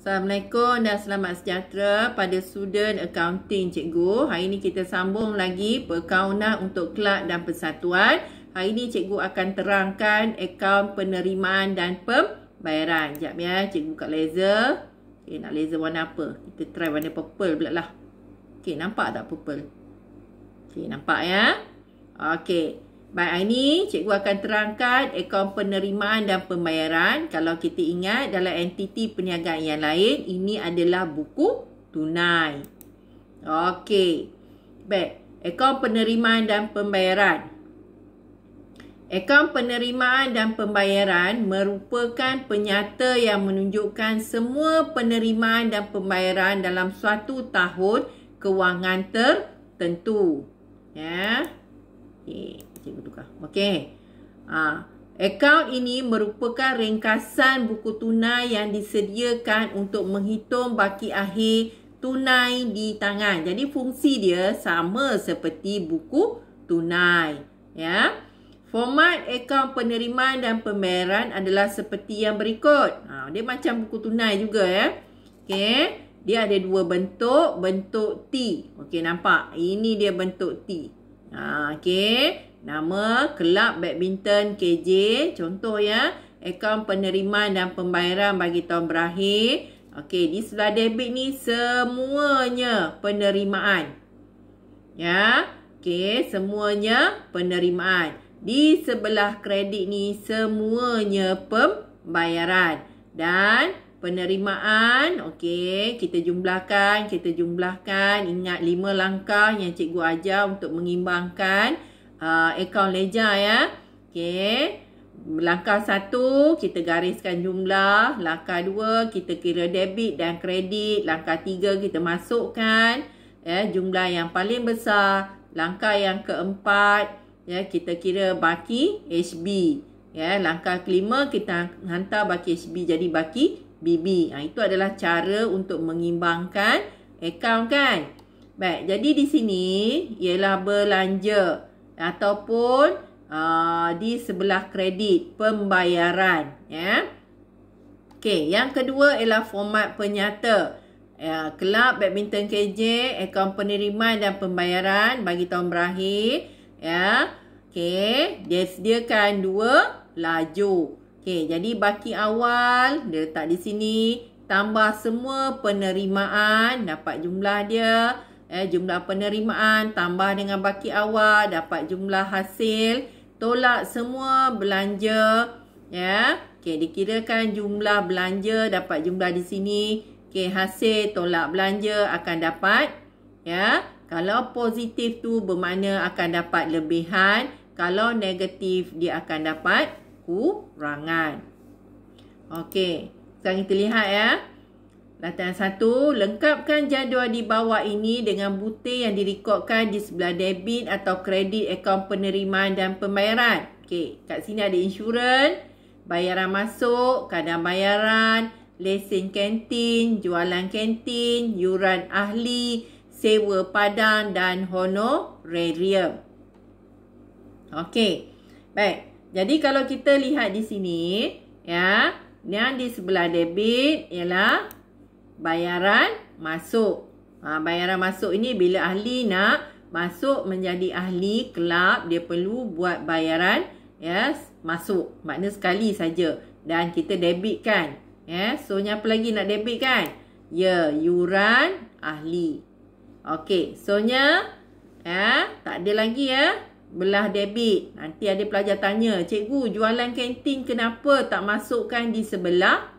Assalamualaikum dan selamat sejahtera pada student accounting cikgu. Hari ini kita sambung lagi perkaunan untuk kelab dan persatuan. Hari ini cikgu akan terangkan akaun penerimaan dan pembayaran. Sekejap ya, cikgu buka laser. Okay, eh, nak laser warna apa? Kita try warna purple pula lah. Okay, nampak tak purple? Okay, nampak ya? Okay. Baik ini, cikgu akan terangkan akaun penerimaan dan pembayaran. Kalau kita ingat dalam entiti perniagaan yang lain, ini adalah buku tunai. Okey. Baik, akaun penerimaan dan pembayaran. Akaun penerimaan dan pembayaran merupakan penyata yang menunjukkan semua penerimaan dan pembayaran dalam suatu tahun kewangan tertentu. Ya. Yeah sikit bertukar. Okey. Ha. Akaun ini merupakan ringkasan buku tunai yang disediakan untuk menghitung baki akhir tunai di tangan. Jadi fungsi dia sama seperti buku tunai. Ya. Format akaun penerimaan dan pembayaran adalah seperti yang berikut. Ha, dia macam buku tunai juga ya. Okey. Dia ada dua bentuk. Bentuk T. Okey nampak. Ini dia bentuk T. Ha, Okey nama kelab badminton KJ contoh ya akaun penerimaan dan pembayaran bagi tahun berakhir okey di sebelah debit ni semuanya penerimaan ya okey semuanya penerimaan di sebelah kredit ni semuanya pembayaran dan penerimaan okey kita jumlahkan kita jumlahkan ingat lima langkah yang cikgu ajar untuk mengimbangkan uh, ah, account ledger ya. Okey. Langkah satu, kita gariskan jumlah. Langkah dua, kita kira debit dan kredit. Langkah tiga, kita masukkan ya, jumlah yang paling besar. Langkah yang keempat, ya, kita kira baki HB. Ya, langkah kelima, kita hantar baki HB jadi baki BB. Ha, ah, itu adalah cara untuk mengimbangkan account kan. Baik, jadi di sini ialah belanja. Belanja ataupun uh, di sebelah kredit pembayaran ya yeah. okey yang kedua ialah format penyata ya uh, kelab badminton KJ akaun penerimaan dan pembayaran bagi tahun berakhir ya yeah. okey dia sediakan dua laju okey jadi baki awal dia letak di sini tambah semua penerimaan dapat jumlah dia eh, jumlah penerimaan tambah dengan baki awal dapat jumlah hasil tolak semua belanja ya okey dikirakan jumlah belanja dapat jumlah di sini okey hasil tolak belanja akan dapat ya kalau positif tu bermakna akan dapat lebihan kalau negatif dia akan dapat kurangan okey sekarang kita lihat ya Latihan satu, lengkapkan jadual di bawah ini dengan butir yang direkodkan di sebelah debit atau kredit akaun penerimaan dan pembayaran. Okey, kat sini ada insurans, bayaran masuk, kadar bayaran, lesen kantin, jualan kantin, yuran ahli, sewa padang dan honorarium. Okey, baik. Jadi kalau kita lihat di sini, ya, yang di sebelah debit ialah bayaran masuk. Ha, bayaran masuk ini bila ahli nak masuk menjadi ahli kelab, dia perlu buat bayaran yes, ya, masuk. makna sekali saja. Dan kita debit kan. Yes. Ya. So, ni apa lagi nak debit kan? Ya, yuran ahli. Okey, so ni eh, tak ada lagi ya. Eh. Belah debit. Nanti ada pelajar tanya, cikgu jualan kantin kenapa tak masukkan di sebelah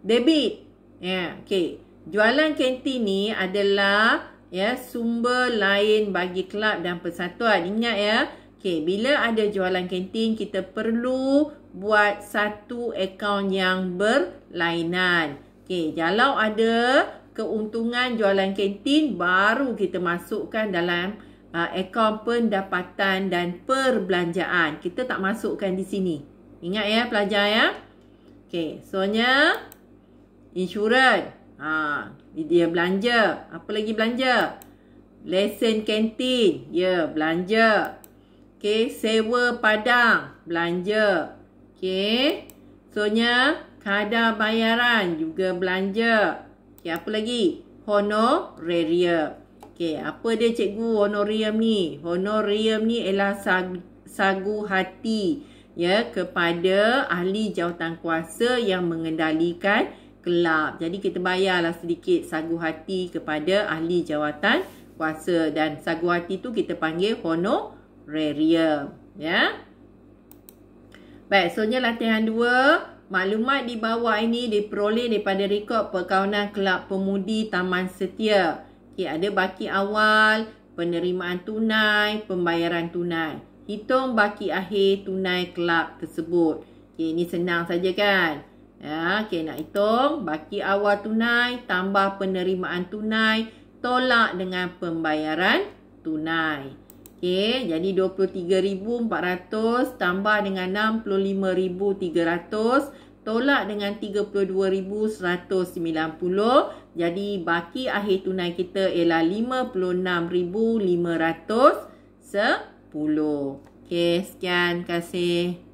Debit. Ya, yeah, okey. Jualan kantin ni adalah ya yeah, sumber lain bagi kelab dan persatuan. Ingat ya. Yeah. Okey, bila ada jualan kantin kita perlu buat satu akaun yang berlainan. Okey, jalau ada keuntungan jualan kantin baru kita masukkan dalam uh, akaun pendapatan dan perbelanjaan. Kita tak masukkan di sini. Ingat ya pelajar ya. Okey, soalnya insurans ha dia belanja apa lagi belanja lesen kantin ya yeah, belanja okey sewa padang belanja okey soalnya kadar bayaran juga belanja okey apa lagi honorarium okey apa dia cikgu honorarium ni honorarium ni ialah sagu, sagu hati ya kepada ahli kuasa yang mengendalikan kelab. Jadi kita bayarlah sedikit sagu hati kepada ahli jawatan kuasa dan sagu hati tu kita panggil honorarium. Ya. Baik, soalnya latihan 2. Maklumat di bawah ini diperoleh daripada rekod perkahwinan kelab pemudi Taman Setia. Okay, ada baki awal, penerimaan tunai, pembayaran tunai. Hitung baki akhir tunai kelab tersebut. Okay, ini senang saja kan? Ya, okay, nak hitung. Baki awal tunai, tambah penerimaan tunai, tolak dengan pembayaran tunai. Okay, jadi 23400 tambah dengan 65300 tolak dengan 32190 Jadi baki akhir tunai kita ialah rm Sepuluh. Okay, sekian. Terima kasih.